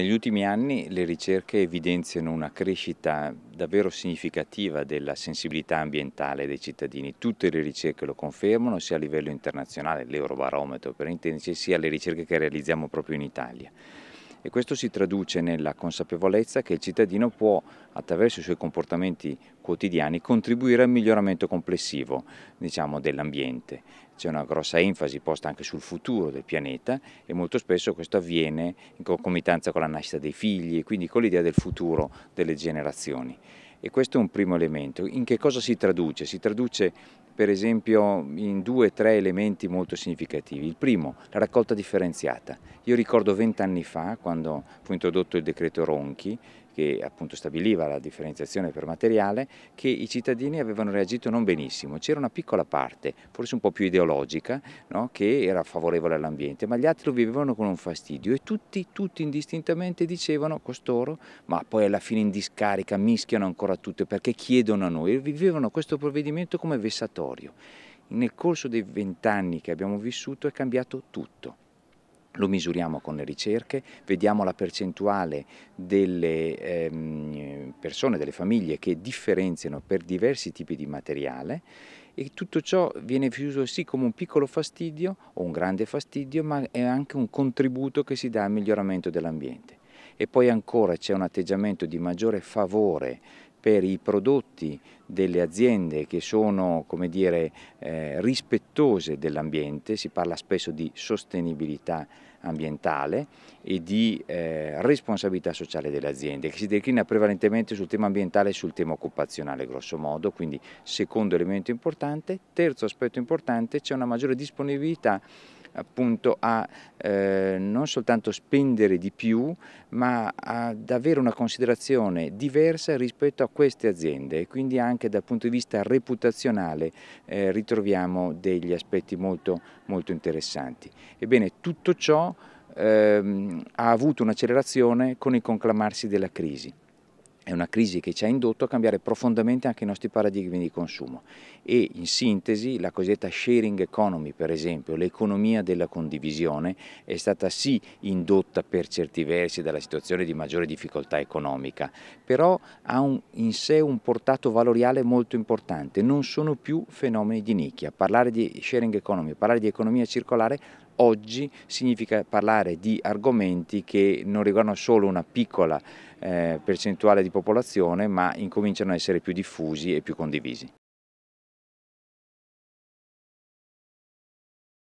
Negli ultimi anni le ricerche evidenziano una crescita davvero significativa della sensibilità ambientale dei cittadini. Tutte le ricerche lo confermano, sia a livello internazionale, l'Eurobarometro per intenderci, sia le ricerche che realizziamo proprio in Italia e questo si traduce nella consapevolezza che il cittadino può attraverso i suoi comportamenti quotidiani contribuire al miglioramento complessivo diciamo, dell'ambiente. C'è una grossa enfasi posta anche sul futuro del pianeta e molto spesso questo avviene in concomitanza con la nascita dei figli e quindi con l'idea del futuro delle generazioni. E questo è un primo elemento. In che cosa si traduce? Si traduce per esempio in due o tre elementi molto significativi. Il primo, la raccolta differenziata. Io ricordo vent'anni fa, quando fu introdotto il decreto Ronchi, che appunto stabiliva la differenziazione per materiale, che i cittadini avevano reagito non benissimo. C'era una piccola parte, forse un po' più ideologica, no? che era favorevole all'ambiente, ma gli altri lo vivevano con un fastidio e tutti, tutti indistintamente dicevano costoro, ma poi alla fine in discarica mischiano ancora tutto perché chiedono a noi. vivevano questo provvedimento come vessatorio. Nel corso dei vent'anni che abbiamo vissuto è cambiato tutto lo misuriamo con le ricerche, vediamo la percentuale delle ehm, persone, delle famiglie che differenziano per diversi tipi di materiale e tutto ciò viene visto sì come un piccolo fastidio o un grande fastidio, ma è anche un contributo che si dà al miglioramento dell'ambiente. E poi ancora c'è un atteggiamento di maggiore favore per i prodotti delle aziende che sono dire, eh, rispettose dell'ambiente, si parla spesso di sostenibilità ambientale e di eh, responsabilità sociale delle aziende che si declina prevalentemente sul tema ambientale e sul tema occupazionale grosso modo, quindi secondo elemento importante. Terzo aspetto importante c'è una maggiore disponibilità appunto a eh, non soltanto spendere di più ma ad avere una considerazione diversa rispetto a queste aziende e quindi anche anche dal punto di vista reputazionale eh, ritroviamo degli aspetti molto, molto interessanti. Ebbene, tutto ciò ehm, ha avuto un'accelerazione con il conclamarsi della crisi. È una crisi che ci ha indotto a cambiare profondamente anche i nostri paradigmi di consumo e in sintesi la cosiddetta sharing economy per esempio, l'economia della condivisione è stata sì indotta per certi versi dalla situazione di maggiore difficoltà economica, però ha un, in sé un portato valoriale molto importante, non sono più fenomeni di nicchia, parlare di sharing economy, parlare di economia circolare oggi significa parlare di argomenti che non riguardano solo una piccola eh, percentuale di popolazione ma incominciano a essere più diffusi e più condivisi.